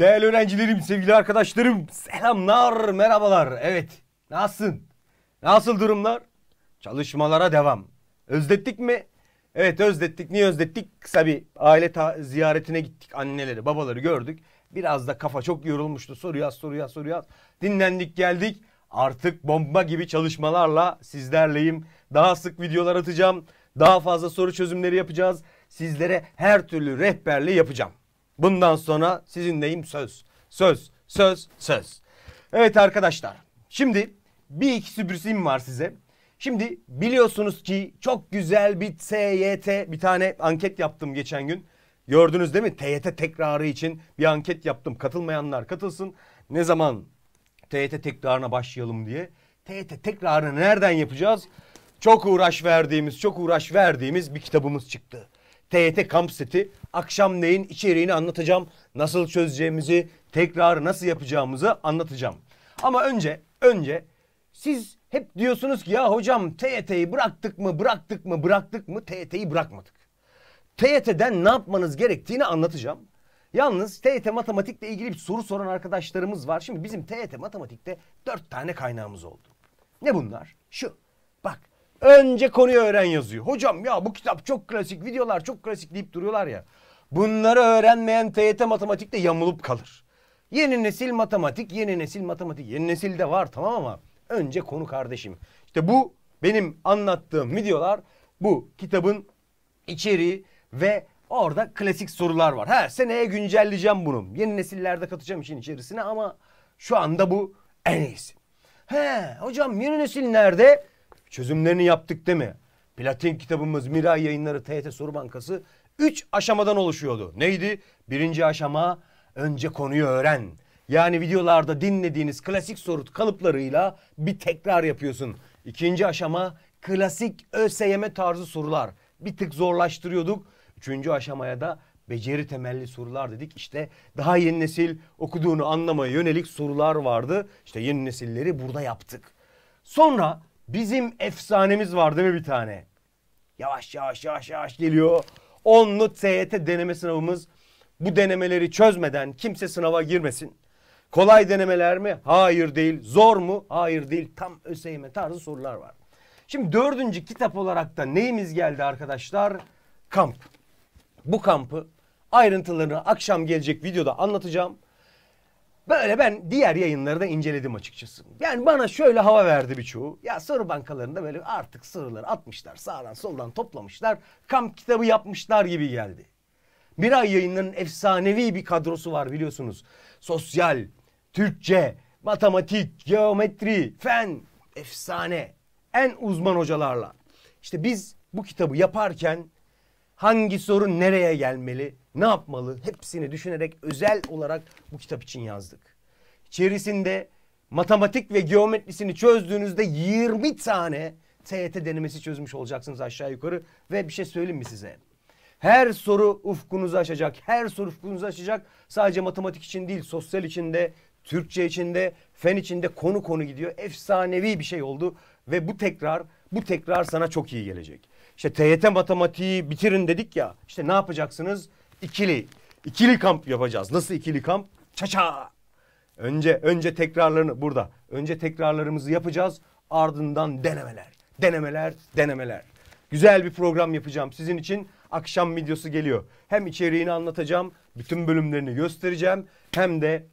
Değerli öğrencilerim, sevgili arkadaşlarım, selamlar, merhabalar. Evet, nasılsın? Nasıl durumlar? Çalışmalara devam. Özlettik mi? Evet özlettik. Niye özlettik? Kısa bir aile ziyaretine gittik. Anneleri, babaları gördük. Biraz da kafa çok yorulmuştu. Soru yaz, soru yaz, soru yaz. Dinlendik, geldik. Artık bomba gibi çalışmalarla sizlerleyim. Daha sık videolar atacağım. Daha fazla soru çözümleri yapacağız. Sizlere her türlü rehberliği yapacağım. Bundan sonra sizinleyim söz. Söz, söz, söz. Evet arkadaşlar. Şimdi bir iki sürprizim var size. Şimdi biliyorsunuz ki çok güzel bir TYT bir tane anket yaptım geçen gün. Gördünüz değil mi? TYT tekrarı için bir anket yaptım. Katılmayanlar katılsın. Ne zaman TYT tekrarına başlayalım diye. TYT tekrarını nereden yapacağız? Çok uğraş verdiğimiz, çok uğraş verdiğimiz bir kitabımız çıktı. TYT kamp seti. neyin içeriğini anlatacağım. Nasıl çözeceğimizi, tekrar nasıl yapacağımızı anlatacağım. Ama önce, önce siz hep diyorsunuz ki ya hocam TYT'yi bıraktık mı, bıraktık mı, bıraktık mı? TYT'yi bırakmadık. TYT'den ne yapmanız gerektiğini anlatacağım. Yalnız TYT matematikle ilgili bir soru soran arkadaşlarımız var. Şimdi bizim TYT matematikte dört tane kaynağımız oldu. Ne bunlar? Şu. Bak Önce konuyu öğren yazıyor. Hocam ya bu kitap çok klasik, videolar çok klasik deyip duruyorlar ya. Bunları öğrenmeyen TYT matematikte yamulup kalır. Yeni nesil matematik, yeni nesil matematik. Yeni nesil de var tamam ama önce konu kardeşim. İşte bu benim anlattığım videolar bu kitabın içeriği ve orada klasik sorular var. Ha seneye güncelleyeceğim bunu. Yeni nesillerde katacağım işin içerisine ama şu anda bu en iyisi. He hocam yeni nesil nerede? Çözümlerini yaptık değil mi? Platin kitabımız Miray Yayınları TYT Soru Bankası 3 aşamadan oluşuyordu. Neydi? Birinci aşama önce konuyu öğren. Yani videolarda dinlediğiniz klasik soru kalıplarıyla bir tekrar yapıyorsun. İkinci aşama klasik ÖSYM tarzı sorular. Bir tık zorlaştırıyorduk. Üçüncü aşamaya da beceri temelli sorular dedik. İşte daha yeni nesil okuduğunu anlamaya yönelik sorular vardı. İşte yeni nesilleri burada yaptık. Sonra Bizim efsanemiz var değil mi bir tane? Yavaş yavaş yavaş yavaş geliyor. Onlu TYT deneme sınavımız. Bu denemeleri çözmeden kimse sınava girmesin. Kolay denemeler mi? Hayır değil. Zor mu? Hayır değil. Tam ÖSYM tarzı sorular var. Şimdi dördüncü kitap olarak da neyimiz geldi arkadaşlar? Kamp. Bu kampı ayrıntılarını akşam gelecek videoda anlatacağım. Böyle ben diğer yayınları da inceledim açıkçası. Yani bana şöyle hava verdi birçoğu. Ya soru bankalarında böyle artık soruları atmışlar sağdan soldan toplamışlar. Kamp kitabı yapmışlar gibi geldi. Bir ay yayınlarının efsanevi bir kadrosu var biliyorsunuz. Sosyal, Türkçe, matematik, geometri, fen, efsane. En uzman hocalarla. İşte biz bu kitabı yaparken hangi soru nereye gelmeli? ne yapmalı hepsini düşünerek özel olarak bu kitap için yazdık. İçerisinde matematik ve geometrisini çözdüğünüzde 20 tane TET denemesi çözmüş olacaksınız aşağı yukarı. Ve bir şey söyleyeyim mi size? Her soru ufkunuzu açacak. Her soru ufkunuzu açacak. Sadece matematik için değil, sosyal için de, Türkçe için de, fen için de konu konu gidiyor. Efsanevi bir şey oldu ve bu tekrar bu tekrar sana çok iyi gelecek. İşte TYT matematiği bitirin dedik ya. İşte ne yapacaksınız? ikili. İkili kamp yapacağız. Nasıl ikili kamp? Çaça. Önce önce tekrarlarını burada. Önce tekrarlarımızı yapacağız. Ardından denemeler. Denemeler, denemeler. Güzel bir program yapacağım sizin için. Akşam videosu geliyor. Hem içeriğini anlatacağım, bütün bölümlerini göstereceğim hem de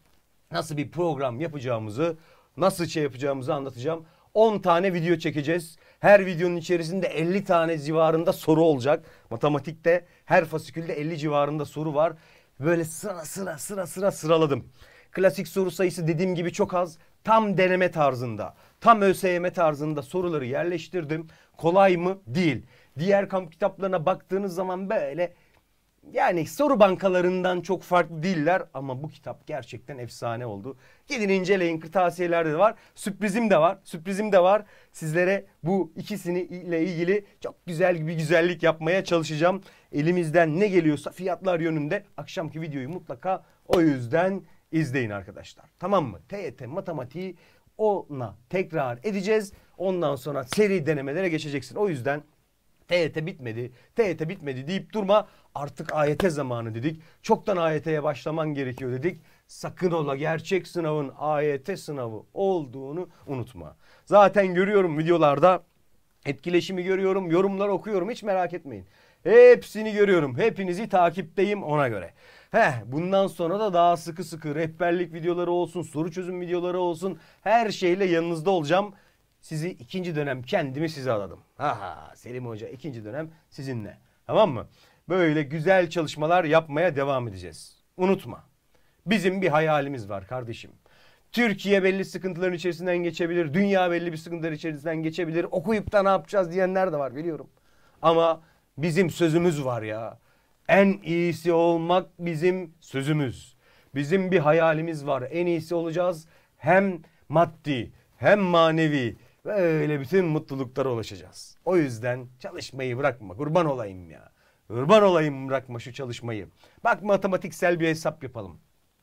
nasıl bir program yapacağımızı, nasıl şey yapacağımızı anlatacağım. 10 tane video çekeceğiz. Her videonun içerisinde 50 tane civarında soru olacak. Matematikte her fasikülde 50 civarında soru var. Böyle sıra sıra sıra sıra sıraladım. Klasik soru sayısı dediğim gibi çok az. Tam deneme tarzında, tam ÖSYM tarzında soruları yerleştirdim. Kolay mı? Değil. Diğer kamp kitaplarına baktığınız zaman böyle yani soru bankalarından çok farklı değiller ama bu kitap gerçekten efsane oldu. Gidin inceleyin kırtasiyelerde de var. Sürprizim de var. Sürprizim de var. Sizlere bu ikisini ile ilgili çok güzel bir güzellik yapmaya çalışacağım. Elimizden ne geliyorsa fiyatlar yönünde akşamki videoyu mutlaka o yüzden izleyin arkadaşlar. Tamam mı? TYT e matematiği ona tekrar edeceğiz. Ondan sonra seri denemelere geçeceksin. O yüzden TYT bitmedi, TYT bitmedi deyip durma. Artık AYT zamanı dedik. Çoktan AYT'ye başlaman gerekiyor dedik. Sakın ola gerçek sınavın AYT sınavı olduğunu unutma. Zaten görüyorum videolarda etkileşimi görüyorum, yorumlar okuyorum hiç merak etmeyin. Hepsini görüyorum. Hepinizi takipteyim ona göre. Heh, bundan sonra da daha sıkı sıkı rehberlik videoları olsun, soru çözüm videoları olsun. Her şeyle yanınızda olacağım sizi ikinci dönem kendimi size adadım. Haha Selim Hoca ikinci dönem sizinle. Tamam mı? Böyle güzel çalışmalar yapmaya devam edeceğiz. Unutma. Bizim bir hayalimiz var kardeşim. Türkiye belli sıkıntıların içerisinden geçebilir. Dünya belli bir sıkıntılar içerisinden geçebilir. Okuyup da ne yapacağız diyenler de var biliyorum. Ama bizim sözümüz var ya. En iyisi olmak bizim sözümüz. Bizim bir hayalimiz var. En iyisi olacağız. Hem maddi hem manevi Böyle bütün mutluluklara ulaşacağız. O yüzden çalışmayı bırakma. Kurban olayım ya. Kurban olayım bırakma şu çalışmayı. Bak matematiksel bir hesap yapalım.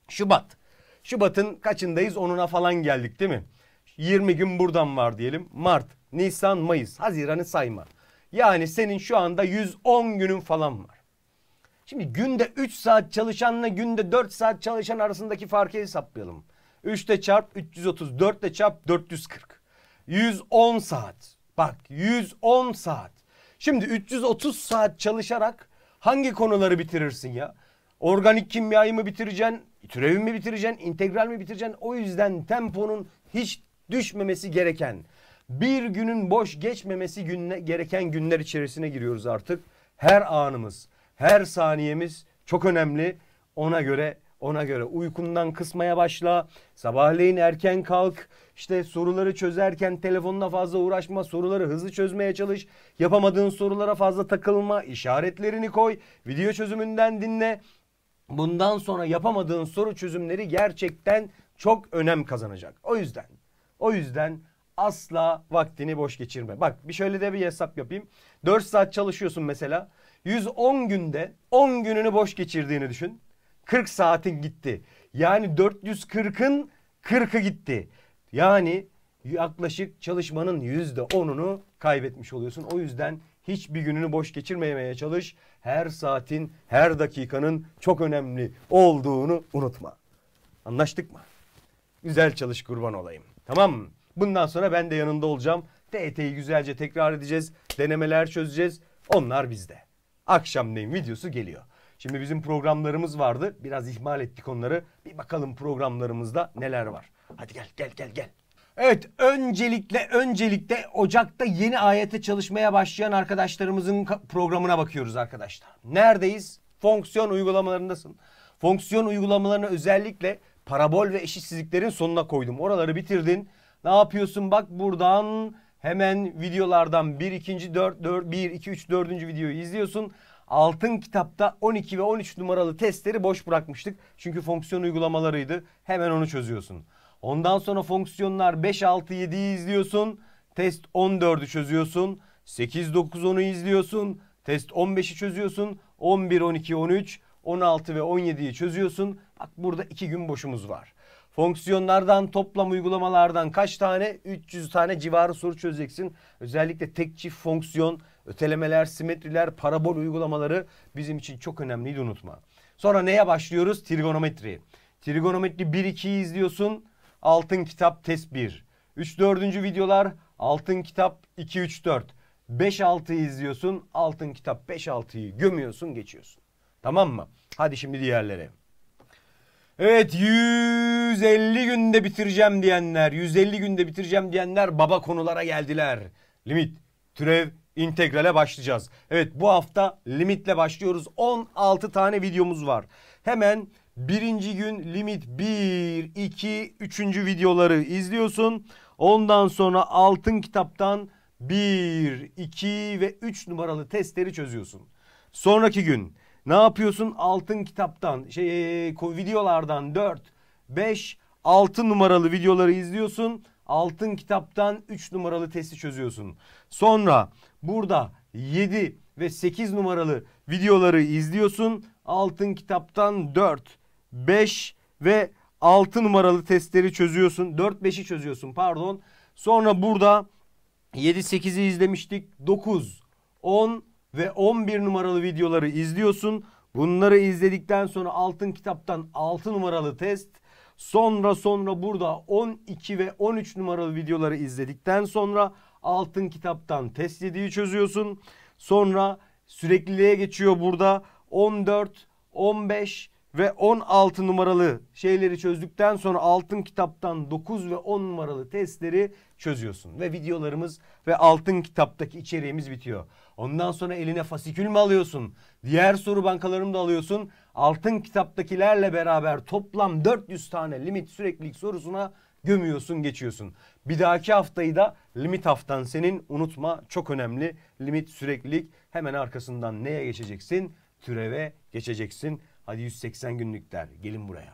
Şubat. Şubat'ın kaçındayız? Onuna falan geldik değil mi? 20 gün buradan var diyelim. Mart, Nisan, Mayıs, Haziran'ı sayma. Yani senin şu anda 110 günün falan var. Şimdi günde 3 saat çalışanla günde 4 saat çalışan arasındaki farkı hesaplayalım. 3 çarp 330, 4 çarp 440. 110 saat. Bak 110 saat. Şimdi 330 saat çalışarak hangi konuları bitirirsin ya? Organik kimyayı mı bitireceksin? Türevi mi bitireceksin? integral mi bitireceksin? O yüzden temponun hiç düşmemesi gereken, bir günün boş geçmemesi günle, gereken günler içerisine giriyoruz artık. Her anımız, her saniyemiz çok önemli. Ona göre ona göre uykundan kısmaya başla. Sabahleyin erken kalk. İşte soruları çözerken telefonla fazla uğraşma. Soruları hızlı çözmeye çalış. Yapamadığın sorulara fazla takılma. işaretlerini koy. Video çözümünden dinle. Bundan sonra yapamadığın soru çözümleri gerçekten çok önem kazanacak. O yüzden o yüzden asla vaktini boş geçirme. Bak bir şöyle de bir hesap yapayım. 4 saat çalışıyorsun mesela. 110 günde 10 gününü boş geçirdiğini düşün. 40 saatin gitti. Yani 440'ın 40'ı gitti. Yani yaklaşık çalışmanın yüzde onunu kaybetmiş oluyorsun. O yüzden hiçbir gününü boş geçirmemeye çalış. Her saatin, her dakikanın çok önemli olduğunu unutma. Anlaştık mı? Güzel çalış kurban olayım. Tamam mı? Bundan sonra ben de yanında olacağım. TET'yi güzelce tekrar edeceğiz. Denemeler çözeceğiz. Onlar bizde. Akşamleyin videosu geliyor. Şimdi bizim programlarımız vardı. Biraz ihmal ettik onları. Bir bakalım programlarımızda neler var. Hadi gel gel gel gel. Evet öncelikle öncelikle Ocak'ta yeni ayete çalışmaya başlayan arkadaşlarımızın programına bakıyoruz arkadaşlar. Neredeyiz? Fonksiyon uygulamalarındasın. Fonksiyon uygulamalarını özellikle parabol ve eşitsizliklerin sonuna koydum. Oraları bitirdin. Ne yapıyorsun? Bak buradan hemen videolardan 1, 2, 4, 4, 1, 2, 3, 4. videoyu izliyorsun. Altın kitapta 12 ve 13 numaralı testleri boş bırakmıştık. Çünkü fonksiyon uygulamalarıydı. Hemen onu çözüyorsun. Ondan sonra fonksiyonlar 5, 6, 7'yi izliyorsun. Test 14'ü çözüyorsun. 8, 9, 10'u izliyorsun. Test 15'i çözüyorsun. 11, 12, 13, 16 ve 17'yi çözüyorsun. Bak burada 2 gün boşumuz var. Fonksiyonlardan, toplam uygulamalardan kaç tane? 300 tane civarı soru çözeceksin. Özellikle tek çift fonksiyon Ötelemeler, simetriler, parabol uygulamaları bizim için çok önemliydi unutma. Sonra neye başlıyoruz? Trigonometri. Trigonometri 1-2'yi izliyorsun. Altın kitap test 1. 3-4. videolar altın kitap 2-3-4. 5-6'yı izliyorsun. Altın kitap 5-6'yı gömüyorsun geçiyorsun. Tamam mı? Hadi şimdi diğerlere. Evet 150 günde bitireceğim diyenler, 150 günde bitireceğim diyenler baba konulara geldiler. Limit, türev, integrale başlayacağız. Evet bu hafta limitle başlıyoruz. 16 tane videomuz var. Hemen birinci gün limit 1, 2, 3. videoları izliyorsun. Ondan sonra altın kitaptan 1, 2 ve 3 numaralı testleri çözüyorsun. Sonraki gün ne yapıyorsun? Altın kitaptan, şey, videolardan 4, 5, 6 numaralı videoları izliyorsun. Altın kitaptan 3 numaralı testi çözüyorsun. Sonra Burada 7 ve 8 numaralı videoları izliyorsun. Altın kitaptan 4, 5 ve 6 numaralı testleri çözüyorsun. 4-5'i çözüyorsun pardon. Sonra burada 7-8'i izlemiştik. 9, 10 ve 11 numaralı videoları izliyorsun. Bunları izledikten sonra altın kitaptan 6 numaralı test. Sonra sonra burada 12 ve 13 numaralı videoları izledikten sonra altın kitaptan test 7'yi çözüyorsun. Sonra sürekliliğe geçiyor burada. 14, 15 ve 16 numaralı şeyleri çözdükten sonra altın kitaptan 9 ve 10 numaralı testleri çözüyorsun. Ve videolarımız ve altın kitaptaki içeriğimiz bitiyor. Ondan sonra eline fasikül mü alıyorsun? Diğer soru bankalarını da alıyorsun. Altın kitaptakilerle beraber toplam 400 tane limit süreklilik sorusuna gömüyorsun geçiyorsun. Bir dahaki haftayı da limit haftan senin unutma çok önemli. Limit süreklilik hemen arkasından neye geçeceksin? Türeve geçeceksin. Hadi 180 günlük der gelin buraya.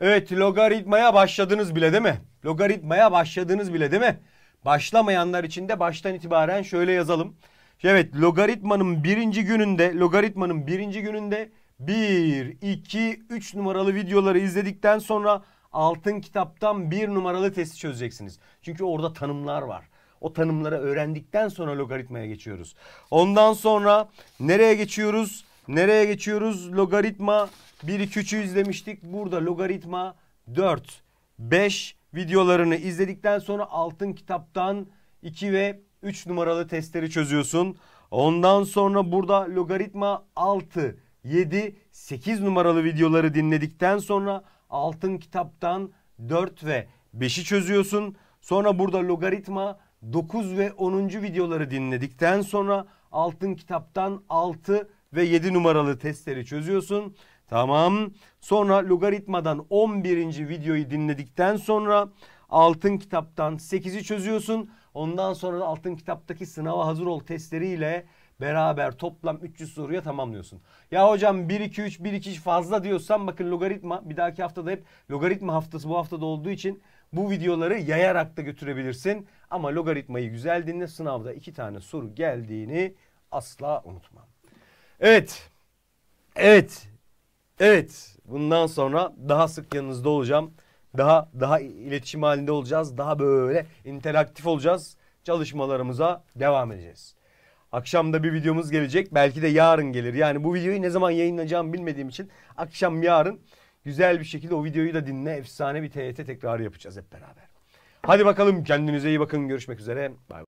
Evet logaritmaya başladınız bile değil mi? Logaritmaya başladınız bile değil mi? Başlamayanlar için de baştan itibaren şöyle yazalım. Evet logaritmanın birinci gününde logaritmanın birinci gününde 1, 2, 3 numaralı videoları izledikten sonra altın kitaptan bir numaralı testi çözeceksiniz. Çünkü orada tanımlar var. O tanımları öğrendikten sonra logaritmaya geçiyoruz. Ondan sonra nereye geçiyoruz? Nereye geçiyoruz? Logaritma 1, 2, 3'ü izlemiştik. Burada logaritma 4, 5 videolarını izledikten sonra altın kitaptan 2 ve 3 numaralı testleri çözüyorsun. Ondan sonra burada logaritma 6, 7, 8 numaralı videoları dinledikten sonra altın kitaptan 4 ve 5'i çözüyorsun. Sonra burada logaritma 9 ve 10. videoları dinledikten sonra altın kitaptan 6 ve 7 numaralı testleri çözüyorsun. Tamam. Sonra logaritmadan 11. videoyu dinledikten sonra altın kitaptan 8'i çözüyorsun. Ondan sonra da altın kitaptaki sınava hazır ol testleriyle Beraber toplam 300 soruya tamamlıyorsun. Ya hocam 1 2 3 1 2 fazla diyorsan bakın logaritma bir dahaki haftada hep logaritma haftası bu haftada olduğu için bu videoları yayarak da götürebilirsin. Ama logaritmayı güzel dinle sınavda iki tane soru geldiğini asla unutma. Evet. Evet. Evet. Bundan sonra daha sık yanınızda olacağım. Daha daha iletişim halinde olacağız. Daha böyle interaktif olacağız. Çalışmalarımıza devam edeceğiz. Akşam da bir videomuz gelecek. Belki de yarın gelir. Yani bu videoyu ne zaman yayınlayacağımı bilmediğim için akşam yarın güzel bir şekilde o videoyu da dinle. Efsane bir TYT tekrarı yapacağız hep beraber. Hadi bakalım kendinize iyi bakın. Görüşmek üzere. Bay bay.